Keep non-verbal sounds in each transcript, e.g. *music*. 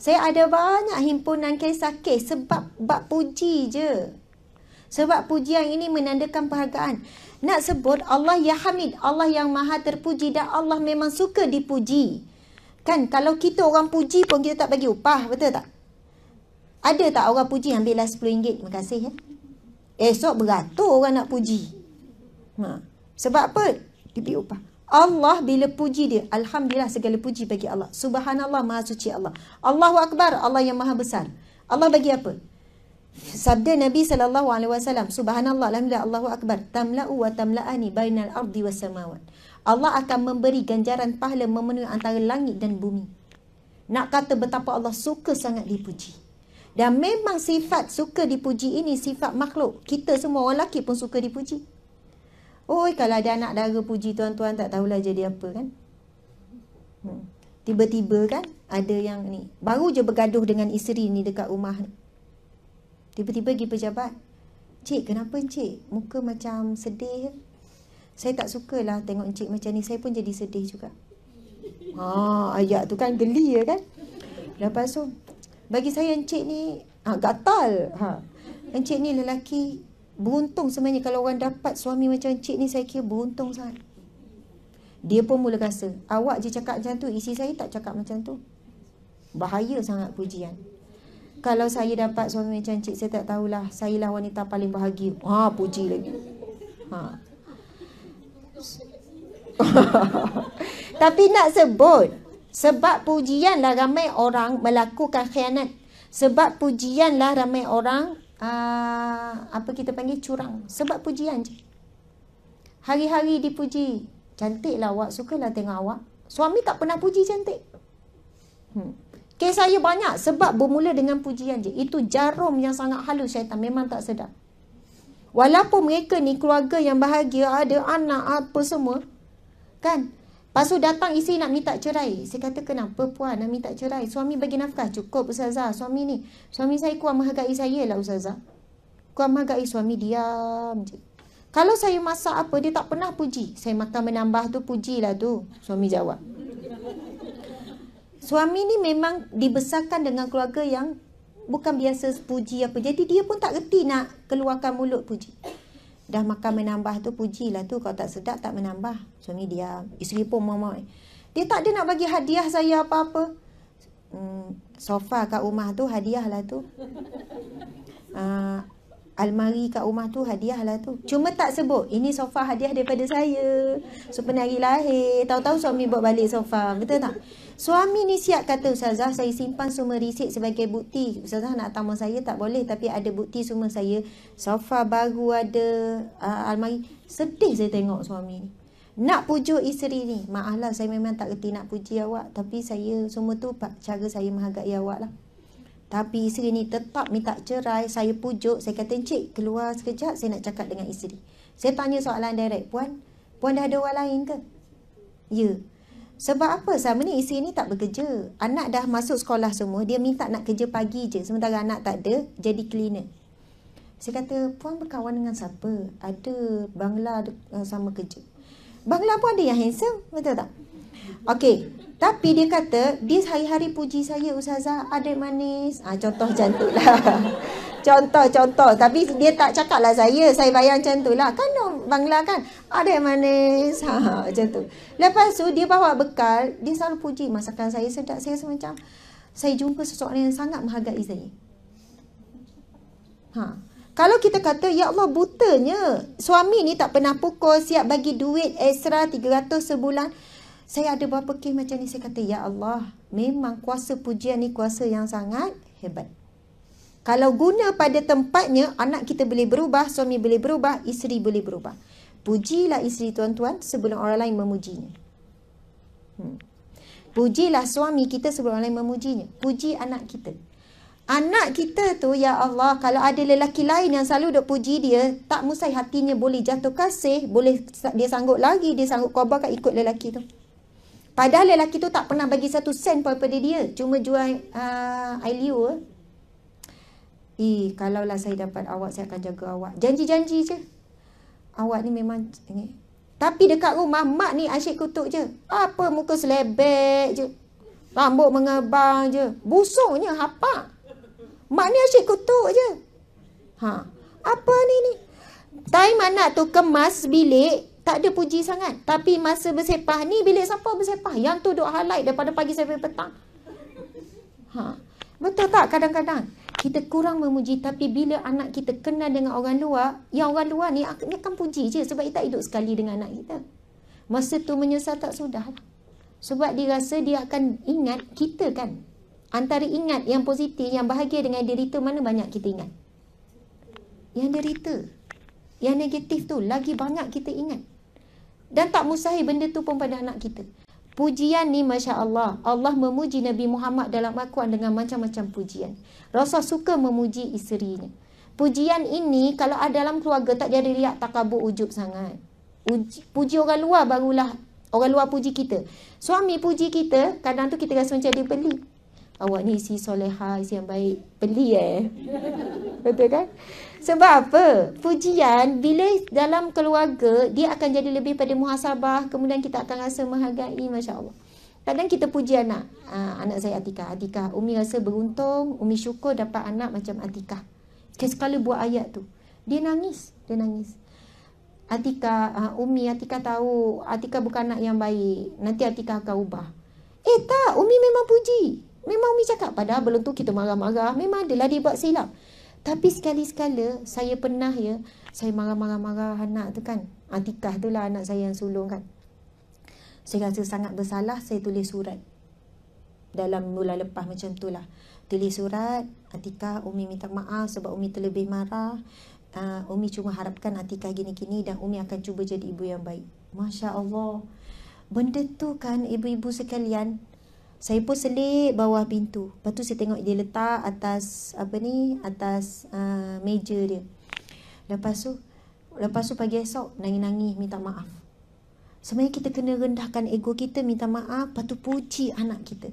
Saya ada banyak himpunan kisah-kisah sebab bab puji je. Sebab pujian ini menandakan penghargaan. Nak sebut Allah Ya Hamid, Allah yang maha terpuji dan Allah memang suka dipuji. Kan kalau kita orang puji pun kita tak bagi upah, betul tak? Ada tak orang puji ambillah RM10? Terima kasih. Ya? Esok beratur orang nak puji. Ha. Sebab apa? Dibi upah. Allah bila puji dia, Alhamdulillah segala puji bagi Allah. Subhanallah, Maha Suci Allah. Allahu Akbar, Allah yang Maha Besar. Allah bagi apa? Sabda Nabi sallallahu alaihi wasallam, subhanallah, alhamdulillah, Allahu akbar, tamla'u wa tamla'ani bainal ardi was samawat. Allah akan memberi ganjaran pahala memenuhi antara langit dan bumi. Nak kata betapa Allah suka sangat dipuji. Dan memang sifat suka dipuji ini sifat makhluk. Kita semua orang lelaki pun suka dipuji. Oh, kalau ada anak dara puji tuan-tuan, tak tahulah jadi apa kan. Hmm. Tiba-tiba hmm. kan, ada yang ni. Baru je bergaduh dengan isteri ni dekat rumah ni. Tiba-tiba pergi pejabat. Cik, kenapa cik? Muka macam sedih. Saya tak sukalah tengok cik macam ni. Saya pun jadi sedih juga. Ha, ah, ayat tu kan geli ya kan? Lepas tu, bagi saya cik ni ha, gatal. Ha. Encik ni lelaki beruntung sebenarnya kalau orang dapat suami macam cik ni saya kira beruntung sangat. Dia pun mula rasa, awak je cakap macam tu, isi saya tak cakap macam tu. Bahaya sangat pujian. Kalau saya dapat suami macam cik, saya tak tahulah, saya lah wanita paling bahagia. Ha, puji lagi. Ha. *laughs* Tapi nak sebut, sebab pujianlah ramai orang melakukan khianat. Sebab pujianlah ramai orang uh, apa kita panggil curang sebab pujian je. Hari-hari dipuji. Cantiklah awak, sukalah tengok awak. Suami tak pernah puji cantik. Hmm. Kes saya banyak sebab bermula dengan pujian je. Itu jarum yang sangat halus syaitan. Memang tak sedar. Walaupun mereka ni keluarga yang bahagia, ada anak apa semua. Kan? Pasu datang isteri nak minta cerai. Saya kata kenapa puan nak minta cerai? Suami bagi nafkah cukup Ustazah. Suami ni. Suami saya kuat menghargai saya lah Ustazah. Kuat menghargai suami diam Kalau saya masak apa dia tak pernah puji. Saya makan menambah tu pujilah tu. Suami jawab. Suami ni memang dibesarkan dengan keluarga yang bukan biasa puji apa. Jadi dia pun tak reti nak keluarkan mulut puji dah makan menambah tu puji lah tu kalau tak sedap tak menambah ni dia isteri pun mama dia tak ada nak bagi hadiah saya apa-apa hmm, sofa kat rumah tu hadiah lah tu uh, *laughs* almari kat rumah tu hadiah lah tu. Cuma tak sebut. Ini sofa hadiah daripada saya. So penari lahir. Tahu-tahu suami bawa balik sofa. Betul tak? Suami ni siap kata Ustazah saya simpan semua risik sebagai bukti. Ustazah nak tamu saya tak boleh. Tapi ada bukti semua saya. Sofa baru ada uh, almari. Sedih saya tengok suami ni. Nak pujuk isteri ni. Maaf lah saya memang tak kerti nak puji awak. Tapi saya semua tu cara saya menghargai awak lah. Tapi isteri ni tetap minta cerai, saya pujuk, saya kata, Encik, keluar sekejap, saya nak cakap dengan isteri. Saya tanya soalan direct, Puan, Puan dah ada orang lain ke? Ya. Sebab apa Sama ni isteri ni tak bekerja? Anak dah masuk sekolah semua, dia minta nak kerja pagi je. Sementara anak tak ada, jadi cleaner. Saya kata, Puan berkawan dengan siapa? Ada bangla eh, sama kerja. Bangla pun ada yang handsome, betul tak? Okey. Tapi dia kata, dia hari-hari puji saya Ustazah, adik manis. Ah ha, contoh macam tu lah. *laughs* contoh, contoh. Tapi dia tak cakap lah saya, saya bayang macam tu lah. Kan dong bangla kan? Adik manis. *laughs* Ha, macam tu. Lepas tu dia bawa bekal, dia selalu puji masakan saya sedap. Saya semacam, saya jumpa seseorang yang sangat menghargai saya. Ha. Kalau kita kata, ya Allah butanya, suami ni tak pernah pukul, siap bagi duit extra 300 sebulan. Saya ada beberapa kes macam ni saya kata ya Allah, memang kuasa pujian ni kuasa yang sangat hebat. Kalau guna pada tempatnya, anak kita boleh berubah, suami boleh berubah, isteri boleh berubah. Pujilah isteri tuan-tuan sebelum orang lain memujinya. Hmm. Pujilah suami kita sebelum orang lain memujinya. Puji anak kita. Anak kita tu, ya Allah, kalau ada lelaki lain yang selalu duk puji dia, tak musai hatinya boleh jatuh kasih, boleh dia sanggup lagi, dia sanggup korbankan ikut lelaki tu. Padahal lelaki tu tak pernah bagi satu sen pun pada dia. Cuma jual uh, ah, ILU. Eh, kalaulah saya dapat awak, saya akan jaga awak. Janji-janji je. Awak ni memang... Ni. Tapi dekat rumah, mak ni asyik kutuk je. Apa, muka selebek je. Rambut mengebang je. Busuknya, hapak. Mak ni asyik kutuk je. Ha. Apa ni ni? Time anak tu kemas bilik, tak ada puji sangat. Tapi masa bersepah ni, bilik siapa bersepah? Yang tu duk highlight daripada pagi sampai petang. Ha. Betul tak kadang-kadang? Kita kurang memuji tapi bila anak kita kenal dengan orang luar, yang orang luar ni dia akan puji je sebab dia tak hidup sekali dengan anak kita. Masa tu menyesal tak sudah. Sebab dia rasa dia akan ingat kita kan. Antara ingat yang positif, yang bahagia dengan derita mana banyak kita ingat? Yang derita. Yang negatif tu lagi banyak kita ingat dan tak musahi benda tu pun pada anak kita. Pujian ni Masya Allah. Allah memuji Nabi Muhammad dalam Al-Quran dengan macam-macam pujian. Rasul suka memuji isterinya. Pujian ini kalau ada dalam keluarga tak jadi riak takabur ujub sangat. Uji, puji orang luar barulah orang luar puji kita. Suami puji kita, kadang tu kita rasa macam dia beli. Awak ni isi soleha, isi yang baik. Beli eh. *laughs* Betul kan? Sebab apa? Pujian bila dalam keluarga dia akan jadi lebih pada muhasabah, kemudian kita akan rasa menghargai masya-Allah. Kadang kita puji anak. Aa, ah, anak saya Atika. Atika, Umi rasa beruntung, Umi syukur dapat anak macam Atika. Sekali buat ayat tu, dia nangis, dia nangis. Atika, uh, ah, Umi, Atika tahu Atika bukan anak yang baik. Nanti Atika akan ubah. Eh tak, Umi memang puji. Memang Umi cakap. Padahal belum tu kita marah-marah. Memang adalah dia buat silap. Tapi sekali-sekala saya pernah ya, saya marah-marah-marah anak tu kan. Antikah tu lah anak saya yang sulung kan. Saya rasa sangat bersalah, saya tulis surat. Dalam bulan lepas macam tu lah. Tulis surat, Atika, Umi minta maaf sebab Umi terlebih marah. Uh, Umi cuma harapkan Atika gini-gini dan Umi akan cuba jadi ibu yang baik. Masya Allah. Benda tu kan ibu-ibu sekalian saya pun selit bawah pintu. Lepas tu saya tengok dia letak atas apa ni, atas uh, meja dia. Lepas tu lepas tu pagi esok nangis-nangis minta maaf. Sebenarnya kita kena rendahkan ego kita minta maaf, lepas tu puji anak kita.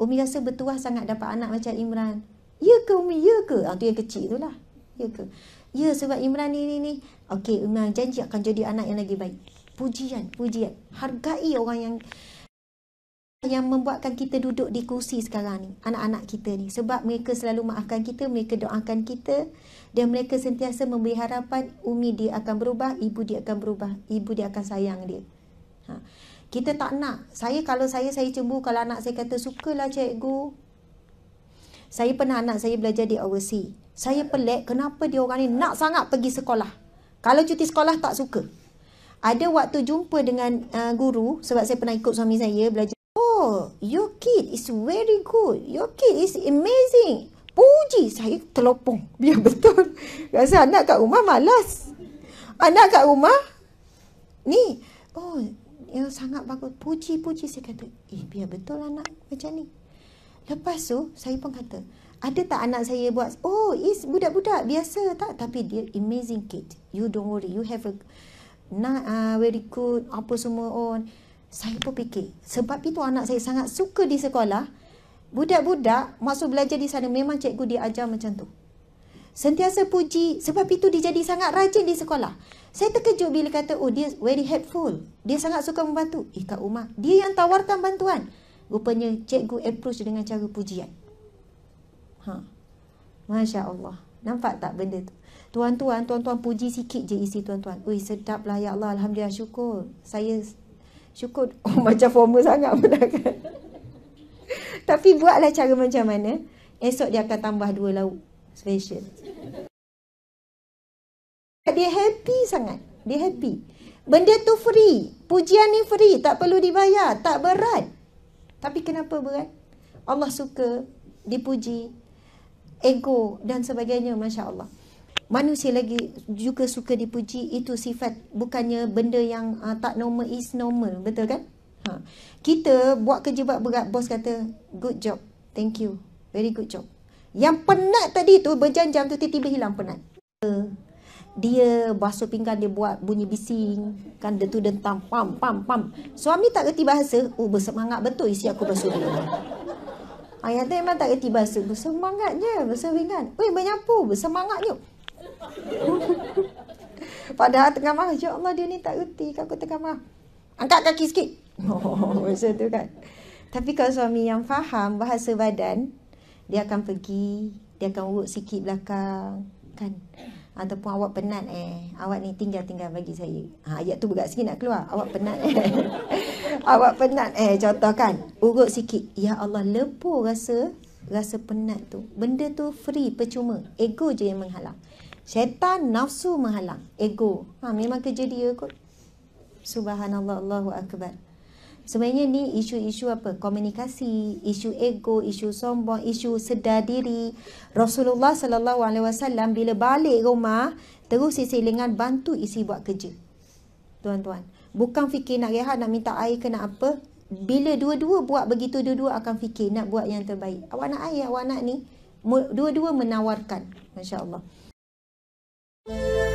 Umi rasa bertuah sangat dapat anak macam Imran. Ya ke Umi? Ya ke? Ah, tu yang kecil tu lah. Ya ke? Ya sebab Imran ni ni ni. Okey, Umi janji akan jadi anak yang lagi baik. Pujian, pujian. Hargai orang yang yang membuatkan kita duduk di kursi sekarang ni anak-anak kita ni sebab mereka selalu maafkan kita mereka doakan kita dan mereka sentiasa memberi harapan umi dia akan berubah ibu dia akan berubah ibu dia akan sayang dia ha. kita tak nak saya kalau saya saya cemburu kalau anak saya kata sukalah cikgu saya pernah anak saya belajar di overseas saya pelik kenapa dia orang ni nak sangat pergi sekolah kalau cuti sekolah tak suka ada waktu jumpa dengan uh, guru sebab saya pernah ikut suami saya belajar kid is very good. Your kid is amazing. Puji saya terlopong. Biar *laughs* ya, betul. Rasa anak kat rumah malas. Anak kat rumah. Ni. Oh, dia sangat bagus. Puji, puji. Saya kata, eh biar betul anak macam ni. Lepas tu, saya pun kata, ada tak anak saya buat? Oh, is budak-budak biasa tak? Tapi dia amazing kid. You don't worry. You have a not, uh, ah, very good apa semua on. Oh saya pun fikir sebab itu anak saya sangat suka di sekolah budak-budak masuk belajar di sana memang cikgu dia ajar macam tu sentiasa puji sebab itu dia jadi sangat rajin di sekolah saya terkejut bila kata oh dia very helpful dia sangat suka membantu eh kat rumah dia yang tawarkan bantuan rupanya cikgu approach dengan cara pujian ha Masya Allah Nampak tak benda tu Tuan-tuan, tuan-tuan puji sikit je isi tuan-tuan Ui sedap lah ya Allah, Alhamdulillah syukur Saya Syukur *laughs* oh, macam formal sangat pula kan. Tapi buatlah cara macam mana. Esok dia akan tambah dua lauk special. Dia happy sangat. Dia happy. Benda tu free. Pujian ni free. Tak perlu dibayar. Tak berat. Tapi kenapa berat? Allah suka dipuji. Ego dan sebagainya. Masya Allah manusia lagi juga suka dipuji itu sifat bukannya benda yang uh, tak normal is normal betul kan ha kita buat kerja buat berat bos kata good job thank you very good job yang penat tadi tu berjam-jam tu tiba-tiba hilang penat dia basuh pinggan dia buat bunyi bising kan dia tu dentang pam pam pam suami tak reti bahasa oh bersemangat betul isi aku basuh dulu ayah tu memang tak reti bahasa bersemangatnya bersemangat weh menyapu bersemangatnya *laughs* Padahal tengah marah, ya Allah dia ni tak reti kalau aku tengah marah. Angkat kaki sikit. *laughs* Oh, macam tu kan. Tapi kalau suami yang faham bahasa badan, dia akan pergi, dia akan work sikit belakang. Kan? Ataupun awak penat eh. Awak ni tinggal-tinggal bagi saya. Ha, ayat tu bergerak sikit nak keluar. Awak penat eh. *laughs* awak penat eh. Contoh kan. Urut sikit. Ya Allah lepuh rasa rasa penat tu. Benda tu free, percuma. Ego je yang menghalang. Syaitan nafsu menghalang. Ego. Ha, memang kerja dia kot. Subhanallah, Allahu Akbar. Sebenarnya ni isu-isu apa? Komunikasi, isu ego, isu sombong, isu sedar diri. Rasulullah sallallahu alaihi wasallam bila balik rumah, terus sisi lengan bantu isi buat kerja. Tuan-tuan, bukan fikir nak rehat, nak minta air ke nak apa. Bila dua-dua buat begitu, dua-dua akan fikir nak buat yang terbaik. Awak nak air, awak nak ni. Dua-dua menawarkan. Masya Allah. Thank you